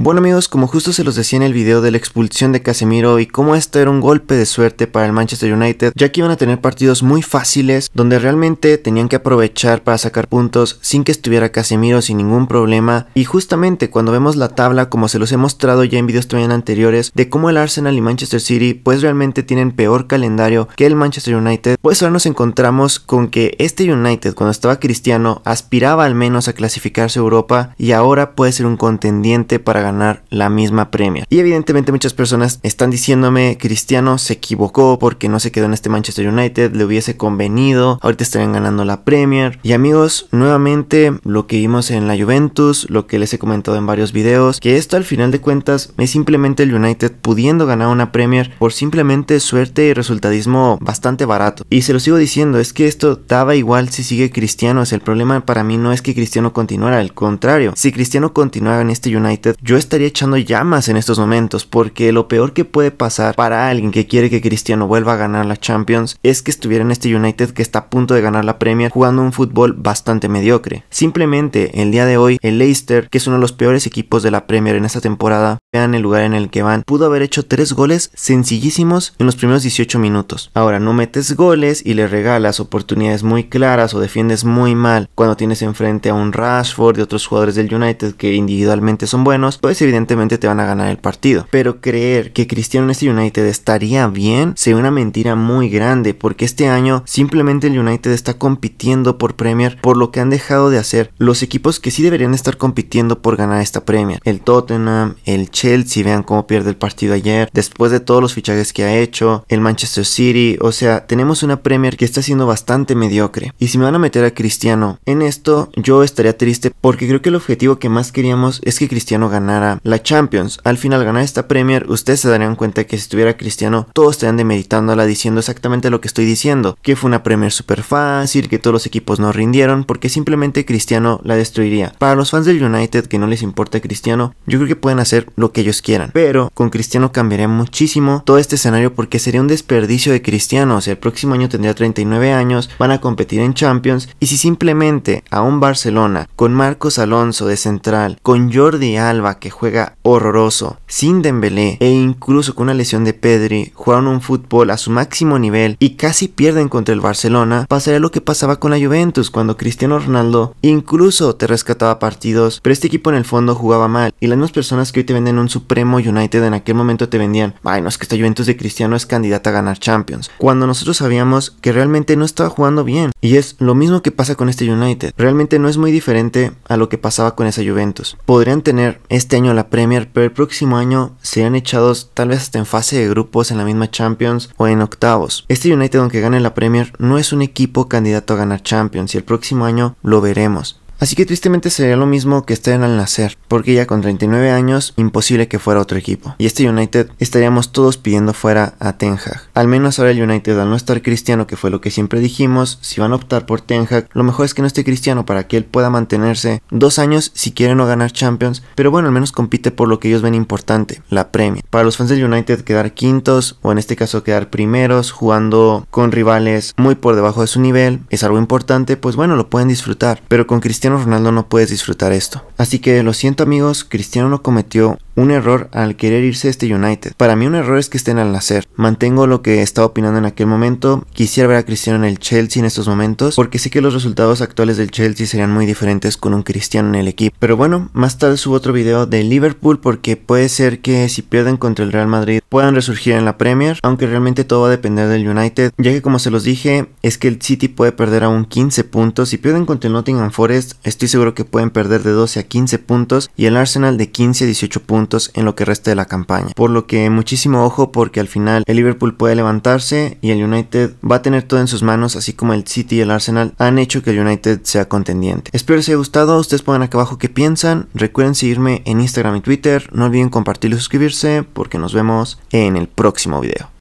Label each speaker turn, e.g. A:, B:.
A: Bueno amigos, como justo se los decía en el video de la expulsión de Casemiro y cómo esto era un golpe de suerte para el Manchester United, ya que iban a tener partidos muy fáciles donde realmente tenían que aprovechar para sacar puntos sin que estuviera Casemiro sin ningún problema y justamente cuando vemos la tabla como se los he mostrado ya en videos también anteriores de cómo el Arsenal y Manchester City pues realmente tienen peor calendario que el Manchester United, pues ahora nos encontramos con que este United cuando estaba Cristiano aspiraba al menos a clasificarse a Europa y ahora puede ser un contendiente para ganar ganar la misma Premier Y evidentemente muchas personas están diciéndome, Cristiano se equivocó porque no se quedó en este Manchester United, le hubiese convenido, ahorita estarían ganando la Premier. Y amigos, nuevamente lo que vimos en la Juventus, lo que les he comentado en varios videos, que esto al final de cuentas es simplemente el United pudiendo ganar una Premier por simplemente suerte y resultadismo bastante barato. Y se lo sigo diciendo, es que esto daba igual si sigue Cristiano, es el problema para mí no es que Cristiano continuara, al contrario, si Cristiano continuara en este United, yo estaría echando llamas en estos momentos porque lo peor que puede pasar para alguien que quiere que Cristiano vuelva a ganar la Champions es que estuviera en este United que está a punto de ganar la Premier jugando un fútbol bastante mediocre. Simplemente el día de hoy el Leicester, que es uno de los peores equipos de la Premier en esta temporada, vean el lugar en el que van, pudo haber hecho tres goles sencillísimos en los primeros 18 minutos. Ahora no metes goles y le regalas oportunidades muy claras o defiendes muy mal cuando tienes enfrente a un Rashford y otros jugadores del United que individualmente son buenos pues evidentemente te van a ganar el partido. Pero creer que Cristiano este United estaría bien sería una mentira muy grande porque este año simplemente el United está compitiendo por Premier por lo que han dejado de hacer los equipos que sí deberían estar compitiendo por ganar esta Premier. El Tottenham, el Chelsea, vean cómo pierde el partido ayer, después de todos los fichajes que ha hecho, el Manchester City, o sea, tenemos una Premier que está siendo bastante mediocre. Y si me van a meter a Cristiano en esto, yo estaría triste porque creo que el objetivo que más queríamos es que Cristiano ganara la Champions, al final ganar esta Premier, ustedes se darían cuenta que si estuviera Cristiano, todos estarían la diciendo exactamente lo que estoy diciendo, que fue una Premier super fácil, que todos los equipos no rindieron, porque simplemente Cristiano la destruiría. Para los fans del United que no les importa Cristiano, yo creo que pueden hacer lo que ellos quieran, pero con Cristiano cambiaría muchísimo todo este escenario porque sería un desperdicio de Cristiano, o el próximo año tendría 39 años, van a competir en Champions, y si simplemente a un Barcelona con Marcos Alonso de central, con Jordi Alba, que juega horroroso, sin Dembélé e incluso con una lesión de Pedri, jugaron un fútbol a su máximo nivel y casi pierden contra el Barcelona, pasaría lo que pasaba con la Juventus cuando Cristiano Ronaldo incluso te rescataba partidos, pero este equipo en el fondo jugaba mal y las mismas personas que hoy te venden un Supremo United en aquel momento te vendían, ay no, es que esta Juventus de Cristiano es candidata a ganar Champions, cuando nosotros sabíamos que realmente no estaba jugando bien, y es lo mismo que pasa con este United. Realmente no es muy diferente a lo que pasaba con esa Juventus. Podrían tener este año la Premier, pero el próximo año serían echados tal vez hasta en fase de grupos en la misma Champions o en octavos. Este United, aunque gane la Premier, no es un equipo candidato a ganar Champions y el próximo año lo veremos. Así que tristemente sería lo mismo que estar al nacer, porque ya con 39 años, imposible que fuera otro equipo. Y este United estaríamos todos pidiendo fuera a Ten Hag. Al menos ahora el United, al no estar cristiano, que fue lo que siempre dijimos, si van a optar por Ten Hag, lo mejor es que no esté cristiano para que él pueda mantenerse dos años si quiere no ganar Champions, pero bueno, al menos compite por lo que ellos ven importante, la premia Para los fans del United, quedar quintos, o en este caso quedar primeros, jugando con rivales muy por debajo de su nivel, es algo importante, pues bueno, lo pueden disfrutar, pero con cristiano Cristiano Ronaldo no puedes disfrutar esto. Así que lo siento amigos, Cristiano no cometió un error al querer irse este United. Para mí un error es que estén al nacer. Mantengo lo que estaba opinando en aquel momento. Quisiera ver a Cristiano en el Chelsea en estos momentos porque sé que los resultados actuales del Chelsea serían muy diferentes con un Cristiano en el equipo. Pero bueno, más tarde subo otro video de Liverpool porque puede ser que si pierden contra el Real Madrid puedan resurgir en la Premier, aunque realmente todo va a depender del United, ya que como se los dije, es que el City puede perder aún 15 puntos. Si pierden contra el Nottingham Forest, estoy seguro que pueden perder de 12 a 15 puntos y el Arsenal de 15 a 18 puntos en lo que reste de la campaña. Por lo que muchísimo ojo porque al final el Liverpool puede levantarse y el United va a tener todo en sus manos, así como el City y el Arsenal han hecho que el United sea contendiente. Espero les haya gustado, ustedes pongan acá abajo qué piensan, recuerden seguirme en Instagram y Twitter, no olviden compartir y suscribirse porque nos vemos en el próximo video.